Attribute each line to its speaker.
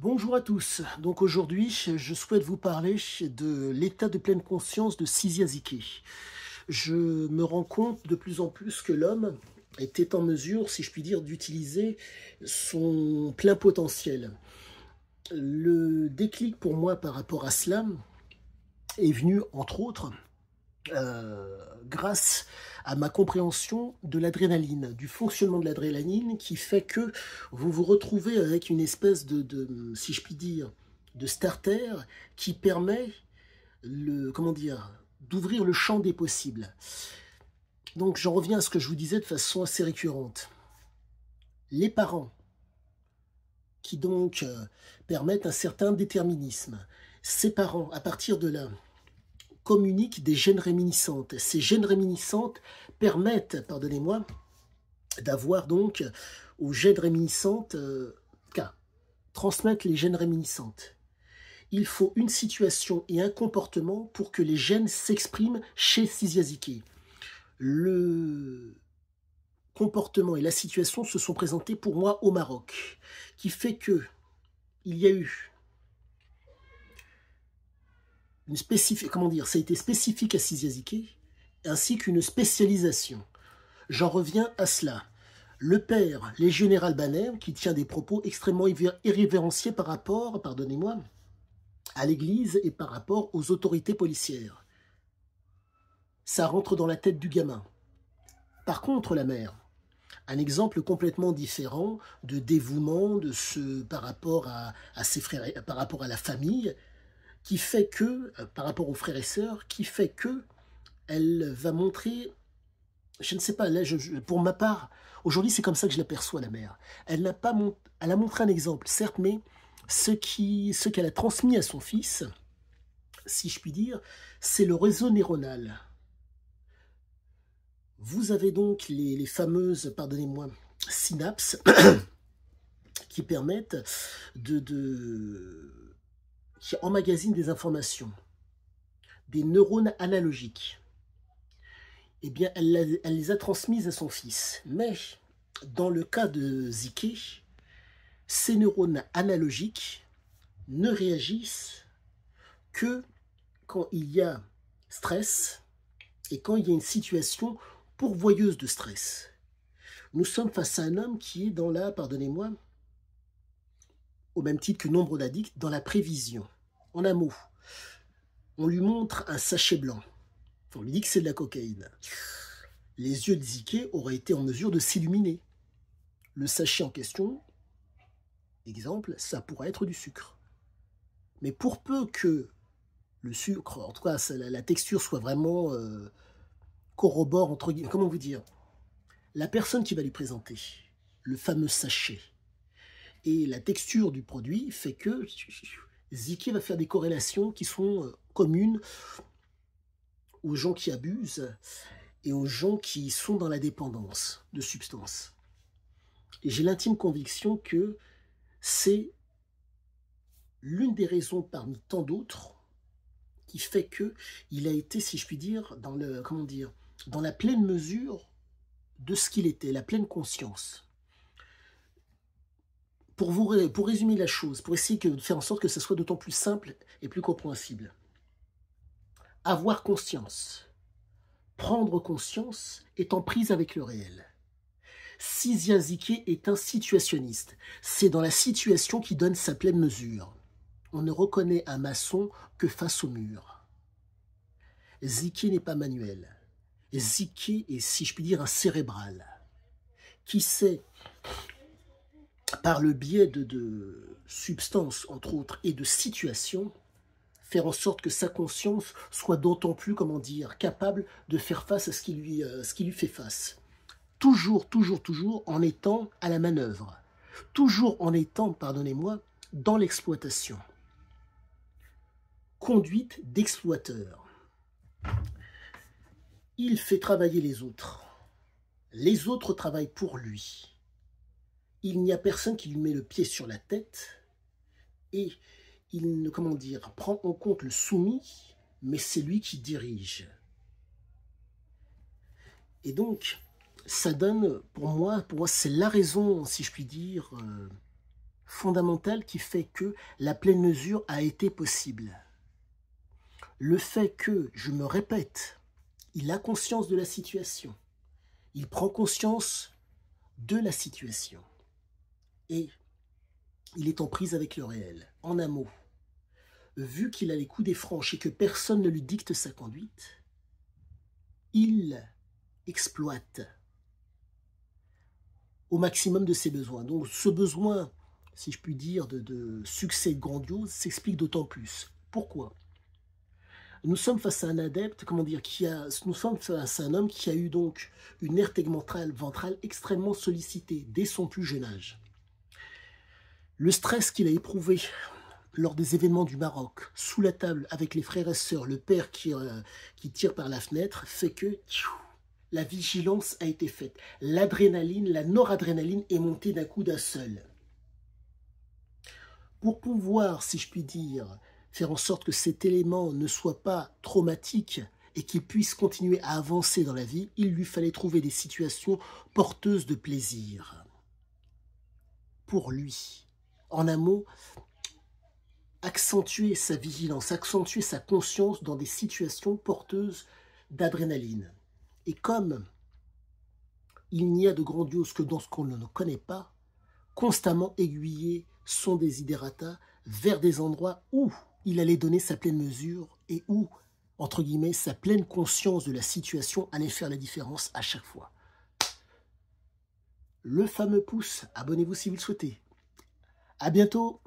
Speaker 1: Bonjour à tous. Donc aujourd'hui, je souhaite vous parler de l'état de pleine conscience de Sisiaziki. Je me rends compte de plus en plus que l'homme était en mesure, si je puis dire, d'utiliser son plein potentiel. Le déclic pour moi par rapport à cela est venu, entre autres, euh, grâce à ma compréhension de l'adrénaline, du fonctionnement de l'adrénaline qui fait que vous vous retrouvez avec une espèce de, si je puis dire, de starter qui permet le, comment dire, d'ouvrir le champ des possibles. Donc j'en reviens à ce que je vous disais de façon assez récurrente. Les parents qui donc euh, permettent un certain déterminisme. Ces parents, à partir de là, Communique des gènes réminiscentes. Ces gènes réminiscentes permettent, pardonnez-moi, d'avoir donc aux gènes réminiscentes, euh, transmettre les gènes réminiscentes. Il faut une situation et un comportement pour que les gènes s'expriment chez Cisiazike. Le comportement et la situation se sont présentés pour moi au Maroc, qui fait que il y a eu une comment dire, ça a été spécifique à Siziazike, ainsi qu'une spécialisation. J'en reviens à cela. Le père les général Banner... qui tient des propos extrêmement irrévérenciés par rapport, pardonnez-moi, à l'Église et par rapport aux autorités policières. Ça rentre dans la tête du gamin. Par contre, la mère, un exemple complètement différent de dévouement de ce par rapport à ses frères, par rapport à la famille, qui fait que, euh, par rapport aux frères et sœurs, qui fait que elle va montrer, je ne sais pas, là, pour ma part, aujourd'hui c'est comme ça que je l'aperçois, la mère. Elle, n'a pas a montré un exemple, certes, mais ce qu'elle ce a transmis à son fils, si je puis dire, c'est le réseau neuronal. Vous avez donc les, fameuses, pardonnez-moi, synapses qui permettent de qui emmagasine des informations, des neurones analogiques, eh bien, elle, les a transmises à son fils. Mais dans le cas de Ziké, ces neurones analogiques ne réagissent que quand il y a stress et quand il y a une situation pourvoyeuse de stress. Nous sommes face à un homme qui est dans la, pardonnez-moi, au même titre que nombre d'addicts, dans la prévision. En un mot, on lui montre un sachet blanc. On lui dit que c'est de la cocaïne. Les yeux de Ziké auraient été en mesure de s'illuminer. Le sachet en question, exemple, ça pourrait être du sucre. Mais pour peu que le sucre, en tout cas la, texture soit vraiment euh, corrobore, entre guillemets, comment vous dire, la personne qui va lui présenter le fameux sachet, et la texture du produit fait que Ziki va faire des corrélations qui sont euh, communes aux gens qui abusent et aux gens qui sont dans la dépendance de substances. Et j'ai l'intime conviction que c'est l'une des raisons parmi tant d'autres qui fait que il a été, si je puis dire, dans le comment dire, dans la pleine mesure de ce qu'il était, la pleine conscience pour, vous, pour résumer la chose, pour essayer de faire en sorte que ce soit d'autant plus simple et plus compréhensible. Avoir conscience. Prendre conscience est en prise avec le réel. Ziké est un situationniste. C'est dans la situation qui donne sa pleine mesure. On ne reconnaît un maçon que face au mur. Ziké n'est pas manuel. Ziké est, si je puis dire, un cérébral. Qui sait par le biais de, de substances, entre autres, et de situations, faire en sorte que sa conscience soit d'autant plus, comment dire, capable de faire face à ce qui lui, euh, ce qui lui fait face. Toujours, toujours, toujours en étant à la manœuvre. Toujours en étant, pardonnez-moi, dans l'exploitation. Conduite d'exploiteur. Il fait travailler les autres. Les autres travaillent pour lui il n'y a personne qui lui met le pied sur la tête et il ne, comment dire, prend en compte le soumis, mais c'est lui qui dirige. Et donc, ça donne, pour moi, pour moi c'est la raison, si je puis dire, euh, fondamentale qui fait que la pleine mesure a été possible. Le fait que, je me répète, il a conscience de la situation, il prend conscience de la situation et il est en prise avec le réel. En un mot, vu qu'il a les coups des franches et que personne ne lui dicte sa conduite, il exploite au maximum de ses besoins. Donc ce besoin, si je puis dire, de, succès grandiose s'explique d'autant plus. Pourquoi nous sommes face à un adepte, comment dire, qui a, nous sommes face à un homme qui a eu donc une aire ventrale extrêmement sollicitée dès son plus jeune âge. Le stress qu'il a éprouvé lors des événements du Maroc, sous la table avec les frères et sœurs, le père qui, euh, tire par la fenêtre, fait que la vigilance a été faite. L'adrénaline, la noradrénaline est montée d'un coup d'un seul. Pour pouvoir, si je puis dire, faire en sorte que cet élément ne soit pas traumatique et qu'il puisse continuer à avancer dans la vie, il lui fallait trouver des situations porteuses de plaisir. Pour lui, en un mot, accentuer sa vigilance, accentuer sa conscience dans des situations porteuses d'adrénaline. Et comme il n'y a de grandiose que dans ce qu'on ne connaît pas, constamment aiguiller son desiderata vers des endroits où il allait donner sa pleine mesure et où, entre guillemets, sa pleine conscience de la situation allait faire la différence à chaque fois. Le fameux pouce, abonnez-vous si vous le souhaitez, à bientôt